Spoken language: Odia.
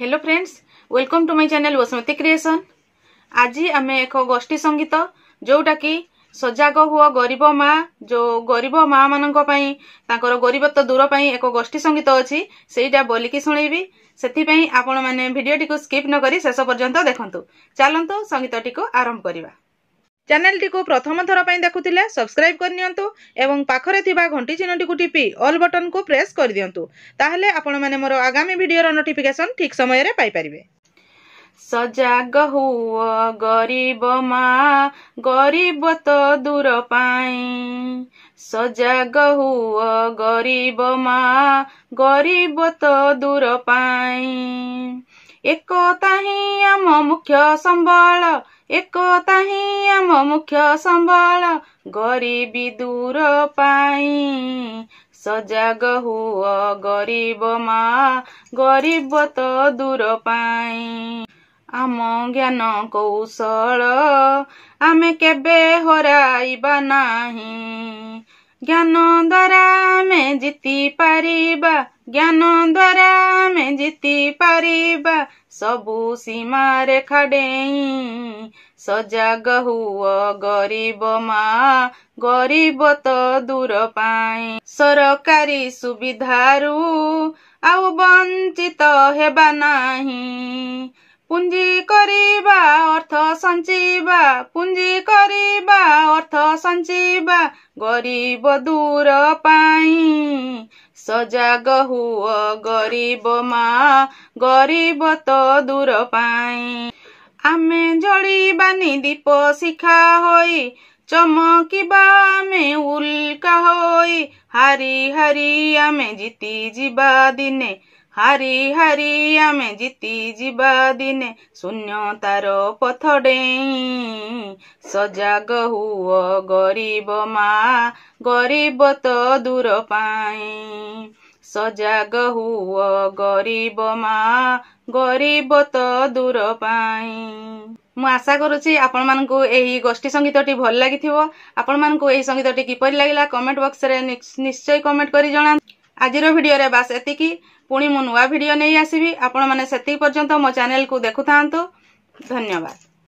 hello friends welcome to my channel Basumati creation ଆଜି ଆମେ ଏକ ଗୋଷ୍ଠୀ ସଙ୍ଗୀତ ଯୋଉଟାକି ସଜାଗ ହୁଅ ଗରିବ ମା ଯୋଉ ଗରିବ ମା ମାନଙ୍କ ପାଇଁ ତାଙ୍କର ଗରିବତ୍ୱ ଦୂର ପାଇଁ ଏକ ଗୋଷ୍ଠୀ ସଙ୍ଗୀତ ଅଛି ସେଇଟା ବୋଲିକି ଶୁଣେଇବି ସେଥିପାଇଁ ଆପଣମାନେ ଭିଡ଼ିଓଟିକୁ ସ୍କିପ୍ ନକରି ଶେଷ ପର୍ଯ୍ୟନ୍ତ ଦେଖନ୍ତୁ ଚାଲନ୍ତୁ ସଙ୍ଗୀତଟିକୁ ଆରମ୍ଭ କରିବା ଚ୍ୟାନେଲଟିକୁ ପ୍ରଥମ ଥର ପାଇଁ ଦେଖୁଥିଲେ ସବସ୍କ୍ରାଇବ୍ କରିନିଅନ୍ତୁ ଏବଂ ପାଖରେ ଥିବା ଘଣ୍ଟି ଚିହ୍ନଟିକୁ ଟିପି ଅଲ୍ ବଟନ୍କୁ ପ୍ରେସ୍ କରିଦିଅନ୍ତୁ ତାହେଲେ ଆପଣମାନେ ମୋର ଆଗାମୀ ଭିଡ଼ିଓର ନୋଟିଫିକେସନ୍ ଠିକ୍ ସମୟରେ ପାଇପାରିବେ ସଜାଗ ହୁଅ ଗରିବ ମା ଗରିବ ତ ଦୂର ପାଇଁ ସଜାଗ ହୁଅ ଗରିବ ମା ଗରିବ ତ ଦୂର ପାଇଁ ଏକତା ହିଁ ଆମ ମୁଖ୍ୟ ସମ୍ବଳ ଏକତା ହିଁ ଆମ ମୁଖ୍ୟ ସମ୍ବଳ ଗରିବୀ ଦୂର ପାଇଁ ସଜାଗ ହୁଅ ଗରିବ ମା ଗରିବ ତ ଦୂର ପାଇଁ ଆମ ଜ୍ଞାନ କୌଶଳ ଆମେ କେବେ ହରାଇବା ନାହିଁ ଜ୍ଞାନ ଦ୍ୱାରା ଆମେ ଜିତି ପାରିବା ଜ୍ଞାନ ଦ୍ୱାରା ଆମେ ଜିତି ପାରିବା ସବୁ ସୀମାରେ ଖାଡ଼େଇ ସଜାଗ ହୁଅ ଗରିବ ମା ଗରିବ ତ ଦୂର ପାଇଁ ସରକାରୀ ସୁବିଧାରୁ ଆଉ ବଞ୍ଚିତ ହେବା ନାହିଁ ପୁଞ୍ଜି କରିବା ଅର୍ଥ ସଞ୍ଚିବା ଯିବା ଗରିବ ଦୂର ପାଇଁ ସଜାଗ ହୁଅ ଗରିବ ମା ଗରିବ ତ ଦୂର ପାଇଁ ଆମେ ଜଳିବାନି ଦୀପ ଶିଖା ହୋଇ ଚମକିବା ହାରି ହାରି ଆମେ ଜିତି ଯିବା ଦିନେ ହାରି ହାରି ଆମେ ଜିତି ଯିବା ଦିନେ ଶୂନ୍ୟ ତାର ପଥ ଡେଇଁ ସଜାଗ ହୁଅ ଗରିବ ମା ଗରିବ ତ ଦୂର ପାଇଁ ସଜାଗ ହୁଅ ଗରିବ ମା ଗରିବ ତ ଦୂର ପାଇଁ ମୁଁ ଆଶା କରୁଛି ଆପଣମାନଙ୍କୁ ଏହି ଗୋଷ୍ଠୀ ସଙ୍ଗୀତଟି ଭଲ ଲାଗିଥିବ ଆପଣମାନଙ୍କୁ ଏହି ସଙ୍ଗୀତଟି କିପରି ଲାଗିଲା କମେଣ୍ଟ ବକ୍ସରେ ନିଶ୍ଚୟ କମେଣ୍ଟ କରି ଜଣାନ୍ତୁ ଆଜିର ଭିଡ଼ିଓରେ ବାସ୍ ଏତିକି ପୁଣି ମୁଁ ନୂଆ ଭିଡ଼ିଓ ନେଇ ଆସିବି ଆପଣମାନେ ସେତିକି ପର୍ଯ୍ୟନ୍ତ ମୋ ଚ୍ୟାନେଲକୁ ଦେଖୁଥାନ୍ତୁ ଧନ୍ୟବାଦ